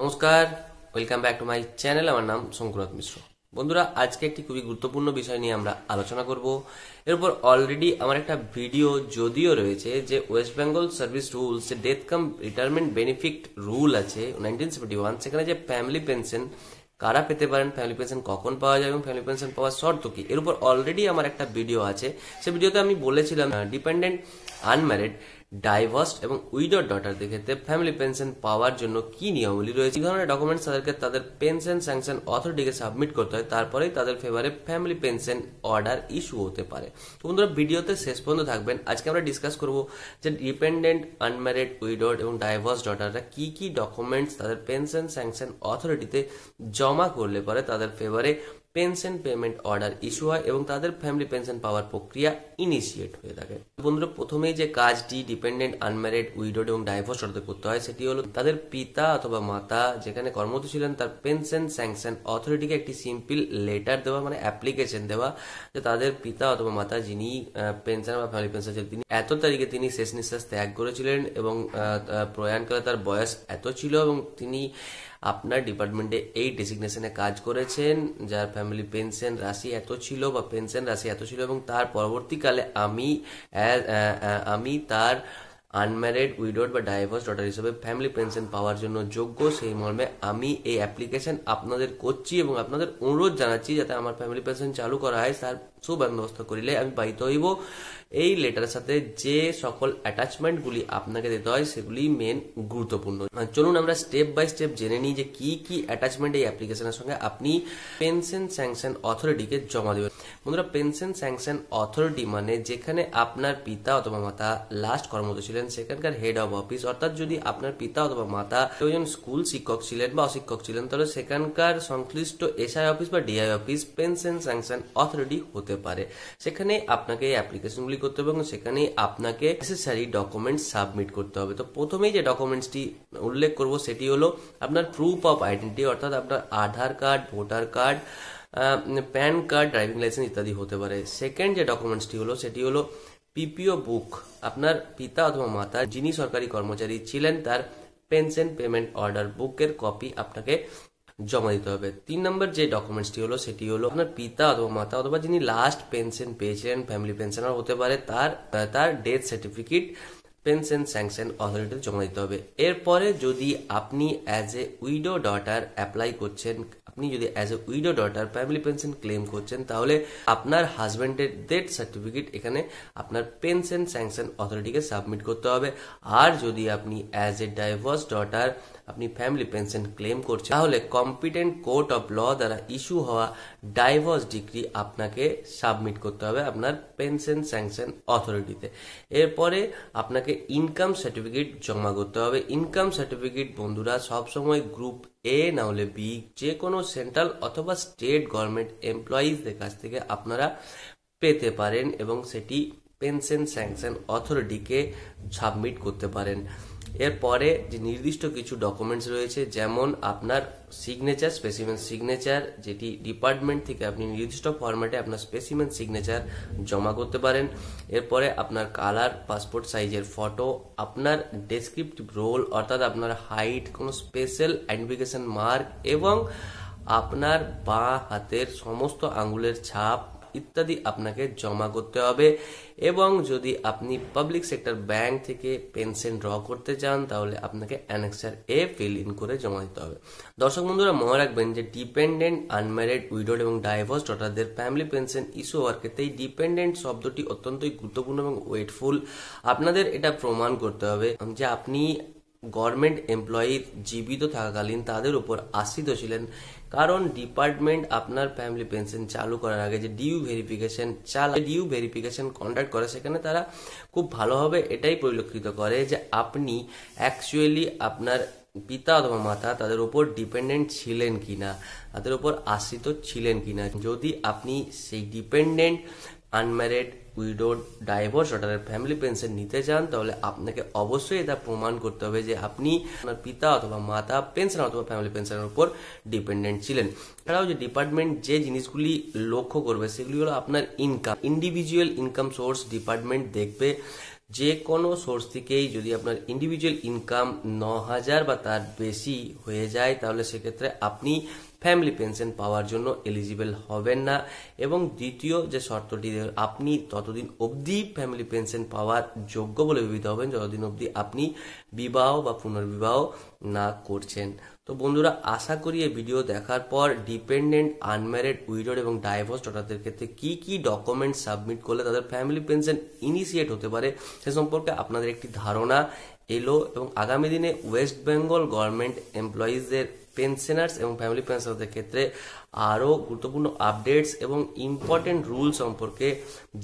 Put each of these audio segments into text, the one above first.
নমস্কার welcome back to my channel আমার নাম শঙ্করনাথ মিশ্র বন্ধুরা আজকে একটি খুবই গুরুত্বপূর্ণ বিষয় নিয়ে আমরা আলোচনা করব এর উপর অলরেডি আমার একটা ভিডিও যদিও রয়েছে যে West Bengal service rules death cum retirement benefit rule আছে নাইনটিন সেভেন্টি ওয়ান সেখানে যে ফ্যামিলি পেনশন কারা পেতে পারেন ফ্যামিলি পেনশন কখন পাওয়া যায় এবং ফ্যামিলি পেনশন পাওয়ার শর্ত কি এর উপর অলরেডি আমার একটা ভিডিও আছে সে ভিডিওতে আমি বলেছিলাম ডিপেন্ডেন্ট আনম্যারিড ডাইভোর্সড এবং উইডোর ডটারদের ক্ষেত্রে ফ্যামিলি পেনশন পাওয়ার জন্য কি নিয়মাবলী রয়েছে কি ধরনের ডকুমেন্টস তাদেরকে তাদের পেনশন স্যাংশন অথরিটিকে সাবমিট করতে হয় তারপরেই তাদের ফেভারে ফ্যামিলি পেনশন অর্ডার ইস্যু হতে পারে তো বন্ধুরা ভিডিওতে শেষ পর্যন্ত থাকবেন আজকে আমরা ডিসকাস করব যে ডিপেন্ডেন্ট আনম্যারিড উইডোর এবং ডাইভোর্স ডটাররা কি কি ডকুমেন্টস তাদের পেনশন স্যাংশন অথরিটিতে জমা করলে পরে তাদের ফেভারে পেনশন পেমেন্ট অর্ডার ইস্যু হয় এবং তাদের ফ্যামিলি পেনশন পাওয়ার প্রক্রিয়া ইনিশিয়েট হয়ে থাকে বন্ধুরা প্রথমেই যে কাজটি ডিপেন্ডেন্ট আনম্যারিড উইডোড এবং ডাইভোর্স অর্ডার করতে হয় সেটি হলো তাদের পিতা অথবা মাতা যেখানে কর্মরত ছিলেন তার পেনশন স্যাংশন অথরিটিকে একটি সিম্পল লেটার দেওয়া মানে অ্যাপ্লিকেশন দেওয়া যে তাদের পিতা অথবা মাতা যিনি পেনশন বা ফ্যামিলি পেনশন ছিলেন তিনি এত তারিখে তিনি শেষ নিঃশ্বাস ত্যাগ করেছিলেন এবং প্রয়াণকালে তার বয়স এত ছিল এবং তিনি আপনার ডিপার্টমেন্টে এই ডেসিগনেশনে কাজ করেছেন যার ফ্যামিলি পেনশন রাশি এত ছিল বা পেনশন রাশি এত ছিল এবং তার পরবর্তীকালে আমি আমি তার আনম্যারিড উইডোড বা ডাইভোর্স ডটার হিসেবে ফ্যামিলি পেনশন পাওয়ার জন্য যোগ্য সেই মর্মে আমি এই অ্যাপ্লিকেশন আপনাদের করছি এবং আপনাদের অনুরোধ জানাচ্ছি যাতে আমার ফ্যামিলি পেনশন চালু করা হয় তার সুব্যবস্থা করিলে আমি বাধ্য হইব এই লেটারের সাথে যে সকল অ্যাটাচমেন্টগুলি আপনাকে দিতে হয় সেগুলি মেন গুরুত্বপূর্ণ মানে চলুন আমরা স্টেপ বাই স্টেপ জেনে নিই যে কি কি অ্যাটাচমেন্ট এই অ্যাপ্লিকেশনের সঙ্গে আপনি পেনশন স্যাংশন অথরিটিকে জমা দেবেন বন্ধুরা পেনশন স্যাংশন অথরিটি মানে যেখানে আপনার পিতা অথবা মাতা লাস্ট কর্মরত ছিলেন সেখানকার হেড অব অফিস অর্থাৎ যদি আপনার পিতা অথবা মাতা একজন স্কুল শিক্ষক ছিলেন বা অশিক্ষক ছিলেন তাহলে সেখানকার সংশ্লিষ্ট এসআই অফিস বা DI office pension sanction authority হতে পারে সেখানে আপনাকে এই অ্যাপ্লিকেশনগুলি করতে হবে এবং সেখানে আপনাকে নেসেসারি ডকুমেন্ট সাবমিট করতে হবে তো প্রথমেই যে ডকুমেন্টসটি উল্লেখ করব সেটি হলো আপনার প্রুফ অফ আইডেন্টি অর্থাৎ আপনার Aadhaar card voter card PAN card driving licence ইত্যাদি হতে পারে সেকেন্ড যে ডকুমেন্টসটি হলো সেটি হলো পিপিও বুক আপনার পিতা অথবা মাতা যিনি সরকারি কর্মচারী ছিলেন তার পেনশন পেমেন্ট অর্ডার বুকের কপি আপনাকে জমা দিতে হবে তিন নম্বর যে ডকুমেন্টসটি হলো সেটি হলো আপনার পিতা অথবা মাতা অথবা যিনি লাস্ট পেনশন পেয়েছিলেন ফ্যামিলি পেনশনার হতে পারে তার তার ডেথ সার্টিফিকেট পেনশন স্যাংশন অথরিটিতে জমা দিতে হবে এরপরে যদি আপনি as a widow daughter apply করছেন আপনি যদি as a widow daughter family pension claim করছেন তাহলে আপনার হাজব্যান্ডের ডেথ সার্টিফিকেট এখানে আপনার পেনশন স্যাংশন অথরিটিকে সাবমিট করতে হবে আর যদি আপনি অ্যাজ এ ডাইভোর্স ডটার আপনি ফ্যামিলি পেনশন ক্লেম করছেন তাহলে কম্পিটেন্ট কোর্ট অফ ল দ্বারা ইস্যু হওয়া ডাইভোর্স ডিগ্রি আপনাকে সাবমিট করতে হবে আপনার পেনশন স্যাংশন অথরিটিতে এরপরে আপনাকে ইনকাম সার্টিফিকেট জমা করতে হবে ইনকাম সার্টিফিকেট বন্ধুরা সবসময় গ্রুপ এ না হলে বি যে কোনো সেন্ট্রাল অথবা স্টেট গভর্নমেন্ট এমপ্লয়িজদের কাছ থেকে আপনারা পেতে পারেন এবং সেটি পেনশন স্যাংশন অথরিটিকে সাবমিট করতে পারেন এরপরে যে নির্দিষ্ট কিছু ডকুমেন্টস রয়েছে যেমন আপনার সিগনেচার স্পেসিমেন সিগনেচার যেটি ডিপার্টমেন্ট থেকে আপনি নির্দিষ্ট ফরম্যাটে আপনার স্পেসিমেন সিগনেচার জমা করতে পারেন এরপরে আপনার কালার পাসপোর্ট সাইজের ফটো আপনার ডেসক্রিপটিভ রোল অর্থাৎ আপনার হাইট কোনো স্পেশাল আইডেন্টিফিকেশন মার্ক এবং আপনার বাঁ হাতের সমস্ত আঙ্গুলের ছাপ ইত্যাদি আপনাকে জমা করতে হবে এবং যদি আপনি পাবলিক সেক্টর ব্যাংক থেকে পেনশন ড্র করতে চান তাহলে আপনাকে অ্যানেক্সার এ ফিল ইন করে জমা দিতে হবে দর্শক বন্ধুরা মনে রাখবেন যে ডিপেন্ডেন্ট আনম্যারিড উইডোড এবং ডাইভোর্স ডটারদের ফ্যামিলি পেনশন ইস্যু হওয়ার ক্ষেত্রে এই ডিপেন্ডেন্ট শব্দটি অত্যন্তই গুরুত্বপূর্ণ এবং ওয়েটফুল আপনাদের এটা প্রমাণ করতে হবে যে আপনি গভর্নমেন্ট এমপ্লয়ি জীবিত থাকাকালীন তাদের উপর আশ্রিত ছিলেন কারণ ডিপার্টমেন্ট আপনার ফ্যামিলি পেনশন চালু করার আগে যে ডিউ ভেরিফিকেশন চালা ডিউ ভেরিফিকেশন কন্ডাক্ট করে সেখানে তারা খুব ভালোভাবে এটাই পরিলক্ষিত করে যে আপনি অ্যাকচুয়ালি আপনার পিতা অথবা মাতা তাদের উপর ডিপেন্ডেন্ট ছিলেন কিনা তাদের উপর আশ্রিত ছিলেন কিনা যদি আপনি সেই ডিপেন্ডেন্ট আনম্যারিড উইডোড ডাইভোর্স অর্ডারের ফ্যামিলি পেনশন নিতে চান তাহলে আপনাকে অবশ্যই এটা প্রমাণ করতে হবে যে আপনি আপনার পিতা অথবা মাতা পেনশন অথবা ফ্যামিলি পেনশনের উপর ডিপেন্ডেন্ট ছিলেন এছাড়াও যে ডিপার্টমেন্ট যে জিনিসগুলি লক্ষ্য করবে সেগুলি হলো আপনার income individual income source department দেখবে যে কোনো সোর্স থেকেই যদি আপনার ইন্ডিভিজুয়াল ইনকাম ন হাজার বা তার বেশি হয়ে যায় তাহলে সেক্ষেত্রে আপনি ফ্যামিলি পেনশন পাওয়ার জন্য এলিজিবল হবেন না এবং দ্বিতীয় যে শর্তটি আপনি ততদিন অবধি ফ্যামিলি পেনশন পাওয়ার যোগ্য বলে বিবেচিত হবেন যতদিন অবধি আপনি বিবাহ বা পুনর্বিবাহ না করছেন তো বন্ধুরা আশা করি এই ভিডিও দেখার পর ডিপেন্ডেন্ট আনম্যারিড উইডোর এবং ডাইভোর্স ডটারদের ক্ষেত্রে কি কি ডকুমেন্ট সাবমিট করলে তাদের ফ্যামিলি পেনশন ইনিশিয়েট হতে পারে সে সম্পর্কে আপনাদের একটি ধারণা এলো এবং আগামী দিনে ওয়েস্ট বেঙ্গল গভর্নমেন্ট এমপ্লয়িজদের পেনশনার্স এবং ফ্যামিলি পেনশনারদের ক্ষেত্রে আরও গুরুত্বপূর্ণ আপডেটস এবং ইম্পর্টেন্ট রুল সম্পর্কে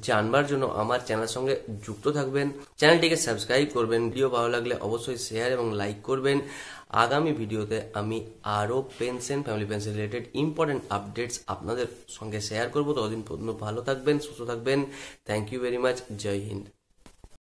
জানবার জন্য আমার চ্যানেলের সঙ্গে যুক্ত থাকবেন চ্যানেলটিকে সাবস্ক্রাইব করবেন ভিডিও ভালো লাগলে অবশ্যই শেয়ার এবং লাইক করবেন আগামী ভিডিওতে আমি আরও pension family pension related important updates আপনাদের সঙ্গে শেয়ার করবো ততদিন পর্যন্ত ভালো থাকবেন সুস্থ থাকবেন থ্যাংক ইউ ভেরি মাচ জয় হিন্দ